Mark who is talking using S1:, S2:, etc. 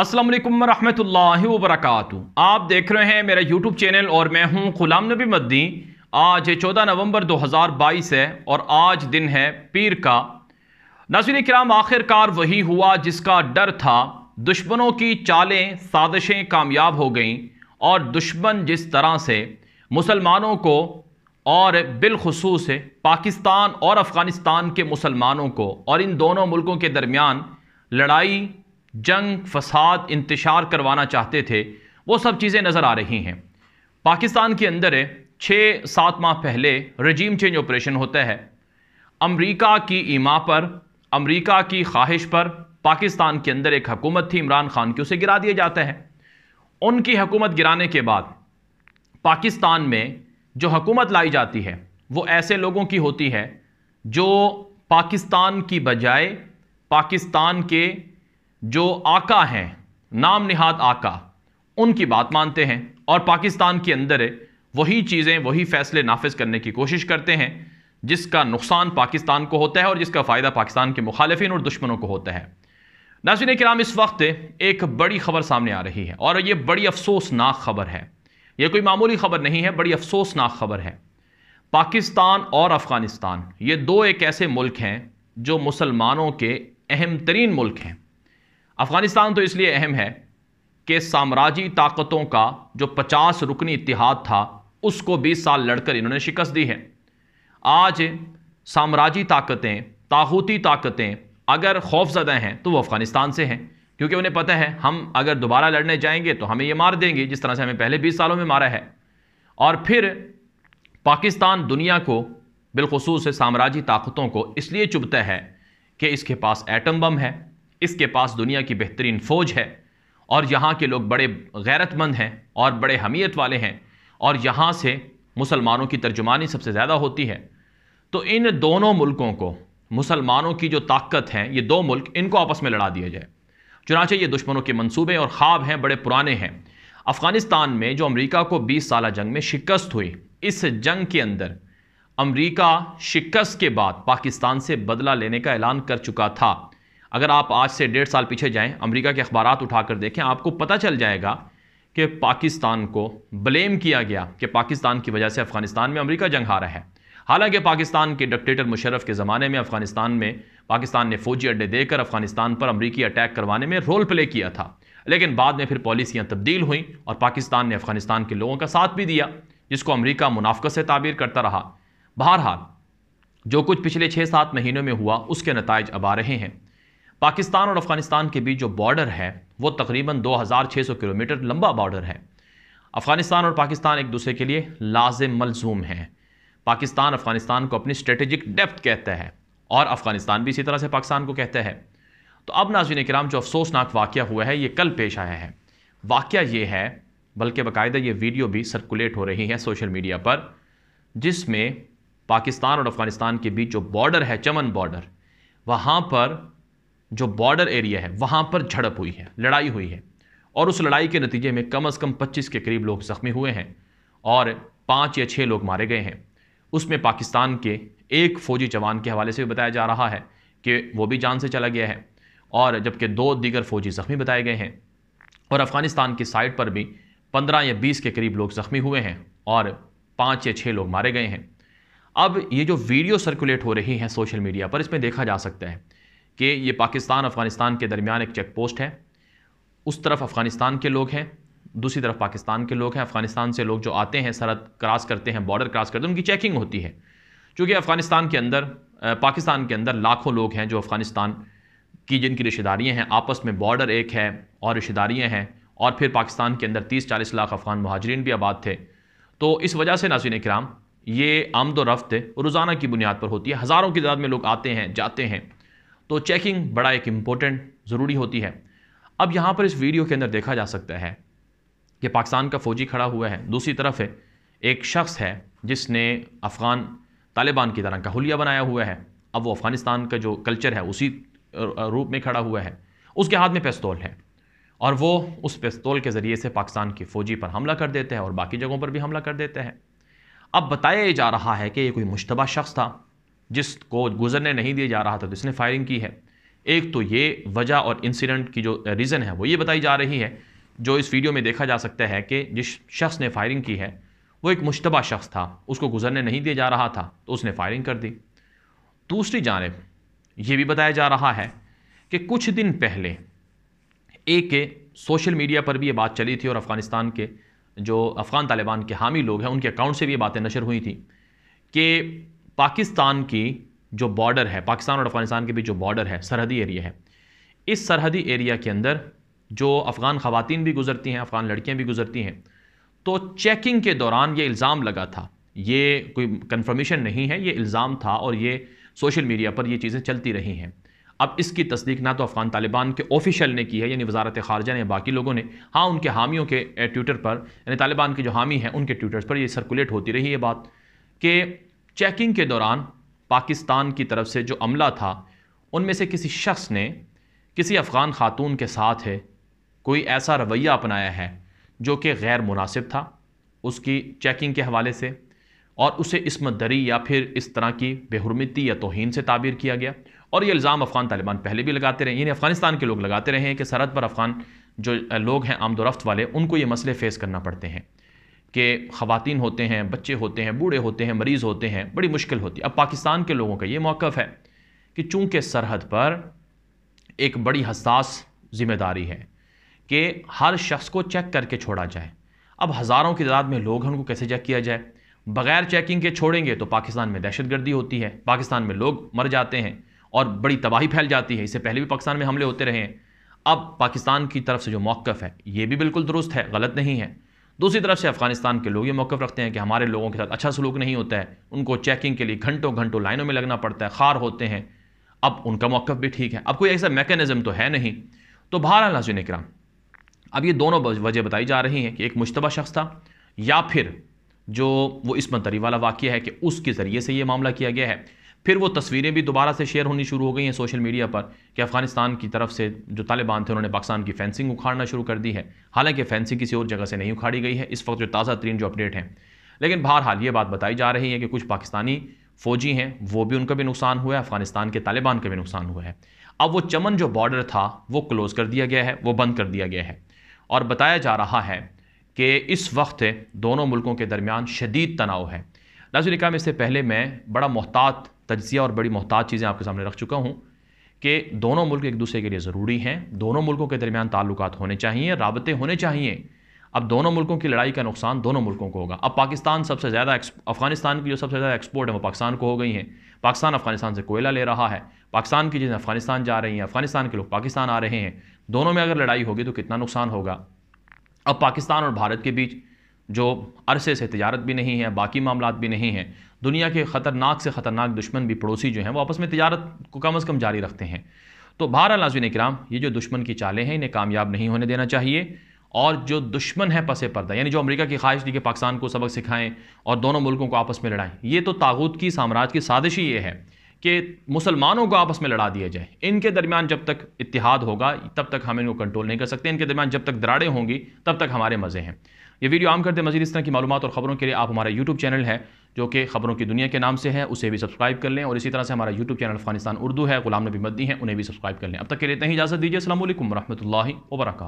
S1: असलम वरहमल वरक आप देख रहे हैं मेरा YouTube चैनल और मैं हूं गुलाम नबी मद्दी आज चौदह नवंबर 2022 है और आज दिन है पीर का नाजिन कराम आखिरकार वही हुआ जिसका डर था दुश्मनों की चालें साजिशें कामयाब हो गईं और दुश्मन जिस तरह से मुसलमानों को और बिलखसूस पाकिस्तान और अफ़गानिस्तान के मुसलमानों को और इन दोनों मुल्कों के दरमियान लड़ाई जंग फसाद इंतशार करवाना चाहते थे वो सब चीज़ें नज़र आ रही हैं पाकिस्तान के अंदर छः सात माह पहले रजीम चेंज ऑपरेशन होता है अमरीका की ईमा पर अमरीका की ख्वाहिश पर पाकिस्तान के अंदर एक हकूमत थी इमरान खान की उसे गिरा दिया जाता है उनकी हकूमत गिराने के बाद पाकिस्तान में जो हकूमत लाई जाती है वो ऐसे लोगों की होती है जो पाकिस्तान की बजाय पाकिस्तान के जो आका हैं नाम निहाद आका उनकी बात मानते हैं और पाकिस्तान के अंदर वही चीज़ें वही फैसले नाफज करने की कोशिश करते हैं जिसका नुकसान पाकिस्तान को होता है और जिसका फ़ायदा पाकिस्तान के मुखालफन और दुश्मनों को होता है नाजिन कराम इस वक्त एक बड़ी खबर सामने आ रही है और ये बड़ी अफसोसनाक खबर है यह कोई मामूली खबर नहीं है बड़ी अफसोसनाक खबर है पाकिस्तान और अफ़गानिस्तान ये दो एक ऐसे मुल्क हैं जो मुसलमानों के अहम तरीन मुल्क हैं अफगानिस्तान तो इसलिए अहम है कि साम्राज्य ताकतों का जो 50 रुकनी इतिहाद था उसको 20 साल लड़कर इन्होंने शिकस्त दी है आज साम्राज्य ताकतें ताकूती ताकतें अगर खौफजदा हैं तो वो अफ़गानिस्तान से हैं क्योंकि उन्हें पता है हम अगर दोबारा लड़ने जाएंगे तो हमें ये मार देंगे जिस तरह से हमें पहले बीस सालों में मारा है और फिर पाकिस्तान दुनिया को बिलखसूस साम्राज्य ताकतों को इसलिए चुभता है कि इसके पास एटम बम है इसके पास दुनिया की बेहतरीन फ़ौज है और यहाँ के लोग बड़े गैरतमंद हैं और बड़े हमीयत वाले हैं और यहाँ से मुसलमानों की तर्जुमानी सबसे ज़्यादा होती है तो इन दोनों मुल्कों को मुसलमानों की जो ताकत है ये दो मुल्क इनको आपस में लड़ा दिया जाए चुनाचे ये दुश्मनों के मंसूबे और ख्वाब हैं बड़े पुराने हैं अफ़गानिस्तान में जो अमरीका को बीस साल जंग में शिकस्त हुई इस जंग के अंदर अमरीका शिकस्त के बाद पाकिस्तान से बदला लेने का ऐलान कर चुका था अगर आप आज से डेढ़ साल पीछे जाएं अमेरिका के अखबार उठाकर देखें आपको पता चल जाएगा कि पाकिस्तान को ब्लेम किया गया कि पाकिस्तान की वजह से अफ़गानिस्तान में अमेरिका जंग हारा है हालांकि पाकिस्तान के डिक्टेटर मुशरफ के ज़माने में अफ़गानिस्तान में पाकिस्तान ने फौजी अड्डे देकर अफ़गानिस्तान पर अमरीकी अटैक करवाने में रोल प्ले किया था लेकिन बाद में फिर पॉलिसियाँ तब्दील हुई और पाकिस्तान ने अफ़गानिस्तान के लोगों का साथ भी दिया जिसको अमरीका मुनाफ्त से ताबीर करता रहा बहरहाल जो कुछ पिछले छः सात महीनों में हुआ उसके नतज अब आ रहे हैं पाकिस्तान और अफगानिस्तान के बीच जो बॉर्डर है वो तकरीबन 2600 किलोमीटर लंबा बॉर्डर है अफगानिस्तान और पाकिस्तान एक दूसरे के लिए लाजिम मलजूम हैं पाकिस्तान अफगानिस्तान को अपनी स्ट्रेटेजिक डेप्थ कहता है और अफगानिस्तान भी इसी तरह से पाकिस्तान को कहता है तो अब नाजिन कराम जो अफसोसनाक वाक़ हुआ है ये कल पेश आया है वाक़ ये है बल्कि बाकायदा ये वीडियो भी सर्कुलेट हो रही है सोशल मीडिया पर जिसमें पाकिस्तान और अफगानिस्तान के बीच जो बॉर्डर है चमन बॉर्डर वहाँ पर जो बॉर्डर एरिया है वहाँ पर झड़प हुई है लड़ाई हुई है और उस लड़ाई के नतीजे में कम अज़ कम पच्चीस के करीब लोग ज़ख्मी हुए हैं और पाँच या छः लोग मारे गए हैं उसमें पाकिस्तान के एक फ़ौजी जवान के हवाले से भी बताया जा रहा है कि वो भी जान से चला गया है और जबकि दो दीगर फ़ौजी ज़ख्मी बताए गए हैं और अफ़गानिस्तान की साइड पर भी पंद्रह या बीस के करीब लोग ज़ख्मी हुए हैं और पाँच या छः लोग मारे गए हैं अब ये जो वीडियो सर्कुलेट हो रही हैं सोशल मीडिया पर इसमें देखा जा सकता है कि ये पाकिस्तान अफ़गानिस्तान के दरमियान एक चेक पोस्ट है उस तरफ अफ़गानिस्तान के लोग हैं दूसरी तरफ पाकिस्तान के लोग हैं अफ़गानिस्तान से लोग जो आते हैं सरहद क्रॉस करते हैं बॉर्डर क्रॉस करते हैं उनकी चेकिंग होती है चूँकि अफ़गानिस्तान के अंदर पाकिस्तान के अंदर लाखों लोग हैं जो अफ़गानिस्तान की जिनकी रिश्तेदारियाँ हैं आपस में बॉर्डर एक है और रिश्तेदारियाँ हैं और फिर पाकिस्तान के अंदर तीस चालीस लाख अफ़गान महाजरीन भी आबाद थे तो इस वजह से नाजिन कराम ये आमदोरफ़्त रफ्त रोज़ाना की बुनियाद पर होती है हज़ारों की तादाद में लोग आते हैं जाते हैं तो चेकिंग बड़ा एक इम्पोर्टेंट ज़रूरी होती है अब यहाँ पर इस वीडियो के अंदर देखा जा सकता है कि पाकिस्तान का फ़ौजी खड़ा हुआ है दूसरी तरफ है एक शख्स है जिसने अफ़गान तालिबान की तरह का हुलिया बनाया हुआ है अब वो अफ़गानिस्तान का जो कल्चर है उसी रूप में खड़ा हुआ है उसके हाथ में पेस्तौल है और वो उस पेस्तौल के ज़रिए से पाकिस्तान की फ़ौजी पर हमला कर देते हैं और बाकी जगहों पर भी हमला कर देते हैं अब बताया जा रहा है कि ये कोई मुशतबा शख्स था जिसको गुजरने नहीं दिया जा रहा था जिसने फायरिंग की है एक तो ये वजह और इंसिडेंट की जो रीज़न है वो ये बताई जा रही है जो इस वीडियो में देखा जा सकता है कि जिस शख्स ने फायरिंग की है वो एक मुशतबा शख्स था उसको गुजरने नहीं दिया जा रहा था तो उसने फायरिंग कर दी दूसरी जानब ये भी बताया जा रहा है कि कुछ दिन पहले एक सोशल मीडिया पर भी ये बात चली थी और अफ़गानिस्तान के जो अफ़गान तालिबान के हामी लोग हैं उनके अकाउंट से भी ये बातें नशर हुई थी कि पाकिस्तान की जो बॉर्डर है पाकिस्तान और अफगानिस्तान के बीच जो बॉर्डर है सरहदी एरिया है इस सरहदी एरिया के अंदर जो अफ़गान ख़वान भी गुजरती हैं अफ़गान लड़कियाँ भी गुजरती हैं तो चेकिंग के दौरान ये इल्ज़ाम लगा था ये कोई कन्फर्मेशन नहीं है ये इल्ज़ाम था और ये सोशल मीडिया पर ये चीज़ें चलती रही हैं अब इसकी तस्दीक ना तो अफ़गान तालिबान के ऑफिशियल ने की है यानी वजारत खारजा ने बाकी लोगों ने हाँ उनके हामियों के ट्विटर पर यानी तालिबान के जो हामी हैं उनके ट्विटर्स पर ये सर्कुलेट होती रही ये बात कि चेकिंग के दौरान पाकिस्तान की तरफ से जो अमला था उनमें से किसी शख्स ने किसी अफ़गान खातून के साथ है कोई ऐसा रवैया अपनाया है जो कि गैर मुनासिब था उसकी चेकिंग के हवाले से और उसे इसमत दरी या फिर इस तरह की बेहरमती या तोहन से ताबीर किया गया और ये इल्ज़ाम अफ़गान तालिबान पहले भी लगाते रहे यानी अफ़गानिस्तान के लोग लगाते रहे हैं कि सरहद पर अफ़गान जो लोग हैं आमदोरफ़्त वाले उनको ये मसले फ़ेस करना पड़ते हैं कि ख़वान होते हैं बच्चे होते हैं बूढ़े होते हैं मरीज़ होते हैं बड़ी मुश्किल होती है अब पाकिस्तान के लोगों का ये मौक़ है कि चूँकि सरहद पर एक बड़ी हसास ज़िम्मेदारी है कि हर शख्स को चेक करके छोड़ा जाए अब हज़ारों की तादाद में लोग हैं उनको कैसे चेक किया जाए बग़ैर चेकिंग के छोड़ेंगे तो पाकिस्तान में दहशत गर्दी होती है पाकिस्तान में लोग मर जाते हैं और बड़ी तबाही फैल जाती है इससे पहले भी पाकिस्तान में हमले होते रहे हैं अब पाकिस्तान की तरफ से जो मौक़ है ये भी बिल्कुल दुरुस्त है गलत नहीं है दूसरी तरफ से अफगानिस्तान के लोग ये मौक़ रखते हैं कि हमारे लोगों के साथ अच्छा सलूक नहीं होता है उनको चेकिंग के लिए घंटों घंटों लाइनों में लगना पड़ता है खार होते हैं अब उनका मौक़ भी ठीक है अब कोई ऐसा मेकनिज़म तो है नहीं तो बहरहाल हसन कराम अब ये दोनों वजह बताई जा रही हैं कि एक मुशतबा शख्स था या फिर जो वो इसमत दरी वाला वाक़ है कि उसके ज़रिए से ये मामला किया गया है फिर वो तस्वीरें भी दोबारा से शेयर होनी शुरू हो गई हैं सोशल मीडिया पर कि अफगानिस्तान की तरफ से जो तालिबान थे उन्होंने पाकिस्तान की फेंसिंग उखाड़ना शुरू कर दी है हालांकि फेंसिंग किसी और जगह से नहीं उखाड़ी गई है इस वक्त जो ताज़ा तरीन जो अपडेट हैं लेकिन बहरहाल ये बात बताई जा रही है कि कुछ पाकिस्तानी फ़ौजी हैं वो भी उनका भी नुकसान हुआ है अफगानिस्तान के तालिबान का भी नुकसान हुआ है अब वो चमन जो बॉर्डर था वो क्लोज़ कर दिया गया है वो बंद कर दिया गया है और बताया जा रहा है कि इस वक्त दोनों मुल्कों के दरमियान शदीद तनाव है नाजरिका में इससे पहले मैं बड़ा मोहतात तजिया और बड़ी मोहताज चीज़ें आपके सामने रख चुका हूँ कि दोनों मुल्क एक दूसरे के लिए ज़रूरी हैं दोनों मुल्कों के दरमियान ताल्लुक होने चाहिए रबते होने चाहिए अब दोनों मुल्कों की लड़ाई का नुकसान दोनों मुल्कों को होगा अब पाकिस्तान सबसे ज़्यादा अफगानिस्तान की जो सबसे ज़्यादा एक्सपोर्ट है वो पाकिस्तान को हो गई हैं पाकिस्तान अफगानिस्तान से कोयला ले रहा है पाकिस्तान की चीज़ें अफगानिस्तान जा रही हैं अफगानिस्तान के लोग पाकिस्तान आ रहे हैं दोनों में अगर लड़ाई होगी तो कितना नुकसान होगा अब पाकिस्तान और भारत के बीच जो अरसे से तजारत भी नहीं है बाकी मामला भी नहीं हैं दुनिया के ख़तरनाक से ख़तरनाक दुश्मन भी पड़ोसी जो हैं वो आपस में तजारत को कम अज़ कम जारी रखते हैं तो बहरहाल नाजिन कराम ये जो दुश्मन की चालें हैं इन्हें कामयाब नहीं होने देना चाहिए और जो दुश्मन है पसे पर्दा यानी जो अमेरिका की ख्वाहिश थी कि पाकिस्तान को सबक सिखाएं और दोनों मुल्कों को आपस में लड़ाएं ये तो तागूत की साम्राज्य की साजिश ही ये है कि मुसलमानों को आपस में लड़ा दिया जाए इनके दरमियान जब तक इतिहाद होगा तब तक हम इनको कंट्रोल नहीं कर सकते इनके दरमियान जब तक दराड़ें होंगी तब तक हमारे मज़े हैं ये वीडियो आम करते मजीद इस तरह की मालूम और ख़बरों के लिए आप हमारा यूट्यूब चैनल है जो कि खबरों की दुनिया के नाम से है उसे भी सब्सक्राइब कर लें और इसी तरह से हमारा यूट्यूब चैनल अफगानिस्तान उर्दू है गुलाम नबी मद्दी है उन्हें भी सब्सक्राइब कर लें अब तक के लेते हैं इजाज़त दीजिए असल वरहमल वर्क